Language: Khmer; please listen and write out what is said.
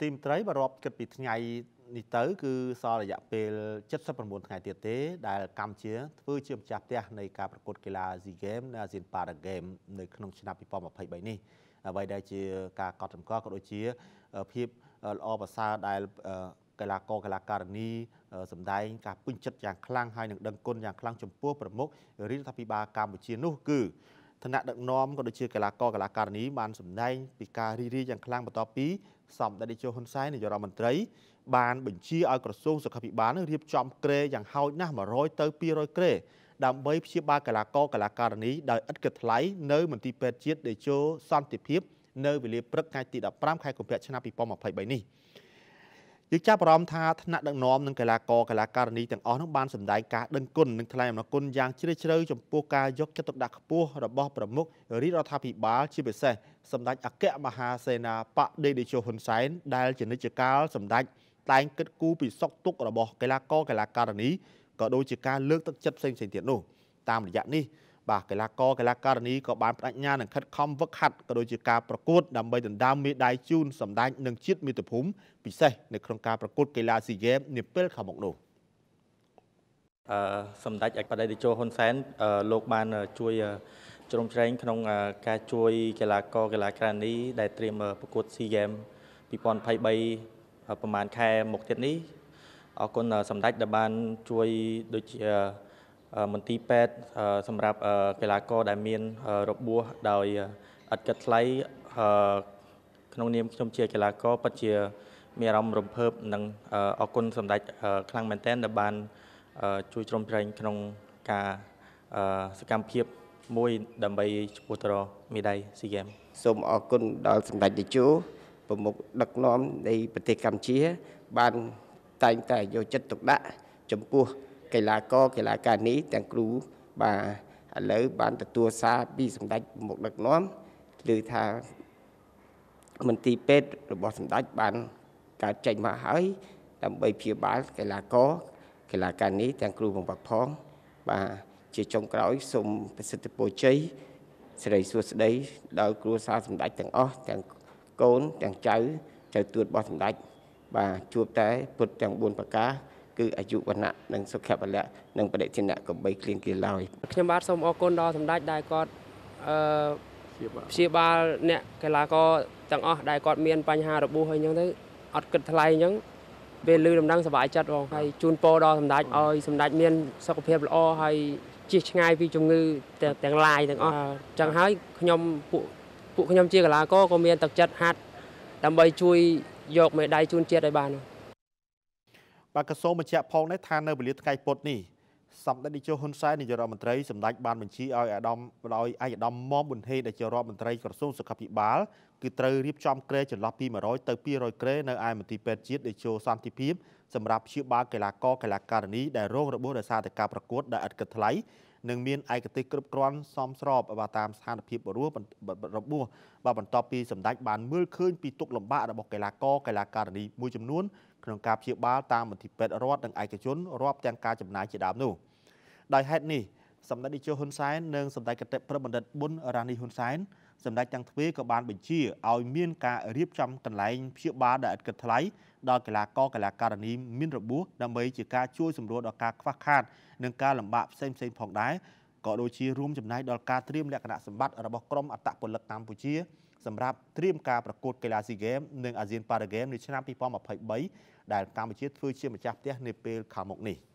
ទីមត្រីបើរាប់គិតពីថ្ងៃនេះទៅគឺសល់រយៈពេល79ថ្ងៃទៀតទេដែលកម្ពុជា ធ្វើជាម្ចាស់ផ្ទះនៃការប្រកួតកីឡា SEA Games និង ASEAN Para Games នៅក្នុងឆ្នាំ2023នេះអ្វីដែលជាការកត់សម្គាល់ក៏ដូចជាភាពល្អប្រសើរដែលកីឡាករកីឡាការិនីសម្ដែងការពេញចិត្តយ៉ាងខ្លាំងហើយនឹងដឹងគុណយ៉ាងខ្លាំងចំពោះប្រមុខរាជរដ្ឋាភិបាលកម្ពុជានោះគឺឋានៈដឹកនាំក៏ដូចជាកីឡាករកីឡាការិនីបានសម្ដែងពីការរីរាយយ៉ាងខ្លាំងបន្ទាប់ពី សម្ដេចនាយកហ៊ុនសែននាយករដ្ឋមន្ត្រី បានបញ្ជាឲ្យក្រសួងសុខាភិបាលរៀបចំក្រេយ៉ាងហោចណាស់100ទៅ200ក្រេដើម្បីព្យាបាលកីឡាករកីឡាការិនីដោយឥតគិតថ្លៃនៅមន្ទីរពេទ្យជាតិដេជោសន្តិភាពនៅវេលាព្រឹកថ្ងៃទី15ខែកុម្ភៈឆ្នាំ2023នេះ។យើងចាប់អារម្មណ៍ថាថ្នាក់ដឹកនាំនិងកីឡាករកីឡាការិនីទាំងអស់នោះបានសម្ដែងការដឹងគុណនិងថ្លែងអំណរគុណយ៉ាងជ្រាលជ្រៅចំពោះការយកចិត្តទុកដាក់ខ្ពស់របស់ប្រមុខរាជរដ្ឋាភិបាលជាពិសេសសម្ដេចអគ្គមហាសេនាបតីដេជោហ៊ុនសែនដែលជានិច្ចកាលសម្ដេចតែងគិតគូរពីសុខទុក្ខរបស់កីឡាករកីឡាការិនីក៏ដូចជាការលើកទឹកចិត្តផ្សេងៗទៀតនោះតាមរយៈនេះបាទកីឡាករកីឡាករនីក៏បានបដិញ្ញានឹងខិតខំវឹកហាត់ក៏ដូចជាការប្រកួតដើម្បីដណ្ដើមមេដាយជូនសម្ដេចនិងជាតិមាតុភូមិពិសេសនៅក្នុងការប្រកួតកីឡាស៊ីហ្គេមនាពេលខាងមុខនោះអឺសម្ដេចអគ្គបដិជោហ៊ុនសែនលោកបានជួយជ្រោមជ្រែងក្នុងការជួយកីឡាករកីឡាករនី ដែលត្រៀមប្រកួតស៊ីហ្គេម2023ប្រហែលខែមុខទៀតនេះអរគុណសម្ដេចដែលបានជួយដូចជាមន្ទីរពេទ្យសម្រាប់កីឡាករដែលមានរបួសដោយឥតគិតថ្លៃក្នុងនាមខ្ញុំជាកីឡាករពិតជា មានអារម្មណ៍រំភើបនិងអរគុណសម្ដេចខ្លាំងមែនទែនដែលបានជួយជ្រោមជ្រែងក្នុងការសកម្មភាពមួយ ដើម្បីឈ្មោះទៅរកមេដាយស៊ីហ្គេមសូមអរគុណដល់សម្ដេចតេជោប្រមុខដឹកនាំនៃប្រទេសកម្ពុជា បានតែងតែយកចិត្តទុកដាក់ចំពោះកីឡាករកីឡាកានីទាំងគ្រូបាទឥឡូវបានទទួលសារពីសម្ដេចមុខដឹកនាំឬថាមន្ទីរពេទ្យរបស់សម្ដេចបានកើតចេញមកហើយដើម្បីព្យាបាលកីឡាករកីឡាកានីទាំងគ្រូបង្វឹកផងបាទជាចុងក្រោយសូមប្រសិទ្ធពរជ័យសិរីសួស្តីដល់គ្រួសារសម្ដេចទាំងអស់ទាំងកូនទាំងចៅចៅទួតរបស់សម្ដេចបាទជួបតែពុតទាំង4ប្រការគឺអាយុវណ្ណៈនិងសុខៈពលៈនិងបដិជនៈកំបីគ្លៀងគៀឡើយខ្ញុំបាទសូមអរគុណដល់សម្ដេចដែលគាត់អឺព្យាបាលអ្នកកីឡាករទាំងអស់ដែលគាត់មានបញ្ហារបួសហើយអញ្ចឹងទៅអត់គិតថ្លៃអញ្ចឹងពេលឮដំណឹងសប្បាយចិត្តបងហើយជូនពរដល់សម្ដេចឲ្យសម្ដេចមានសុខភាពល្អហើយជៀសឆ្ងាយពីជំងឺទាំងឡាយទាំងអស់អញ្ចឹងហើយខ្ញុំពួកពួកខ្ញុំជាកីឡាករក៏មានទឹកចិត្តហាត់ដើម្បីជួយយកមេដាយជូនជាតិឲ្យបានបាទក៏សូមបញ្ជាក់ផងដែរថានៅវេលាថ្ងៃពុធនេះសម្ដេចនាយកហ៊ុនសែននាយករដ្ឋមន្ត្រីសម្ដេចបានបញ្ជាឲ្យអាដាមដោយអាយដាមមុំប៊ុនហេដែលជារដ្ឋមន្ត្រីក្រសួងសុខាភិបាល គឺត្រូវរៀបចំក្រែចន្លោះពី100ទៅ200ក្រែនៅឯមន្ទីរពេទ្យជាតិដេជោសន្តិភាពសម្រាប់ព្យាបាលកីឡាករកីឡាការិនីដែលរងរបួសដោយសារតែការប្រកួតដែលឥតគិតថ្លៃនិងមានឯកទេសគ្រប់គ្រាន់សមស្របបាទតាមស្ថានភាពរបួសរបួសបាទបន្ទាប់ពីសម្ដេចបានមើលឃើញពីទុកលំបាករបស់កីឡាករកីឡាការិនីមួយចំនួនក្នុងការព្យាបាលតាមមន្ទីរពេទ្យរដ្ឋនិងឯកជនរាប់ទាំងការចំណាយជាដើមនោះដោយហេតុនេះសម្ដេចនាយកហ៊ុនសែននិងសម្ដេចកតេប្របណ្ឌិតប៊ុនរ៉ានីហ៊ុនសែនសម្ដេចទាំងទ្វេក៏បានបញ្ជាឲ្យមានការរៀបចំកន្លែងព្យាបាលដែលឥតគិតថ្លៃ ដល់កីឡាករកីឡាការិនីមានរបួសដើម្បីជាការជួយសម្រួលដល់ការខ្វះខាត និងការលំបាកផ្សេងផ្សេងផងដែរក៏ដូចជារួមចំណាយដល់ការត្រៀមលក្ខណៈសម្បត្តិរបស់ក្រុមអត្តពលិកកម្ពុជាសម្រាប់ត្រៀមការប្រកួតកីឡាស៊ីហ្គេមនិងអាស៊ានប៉ារ៉ាហ្គេមនៅឆ្នាំ2023ដែលកម្ពុជាធ្វើជាម្ចាស់ផ្ទះនាពេលខាងមុខនេះ។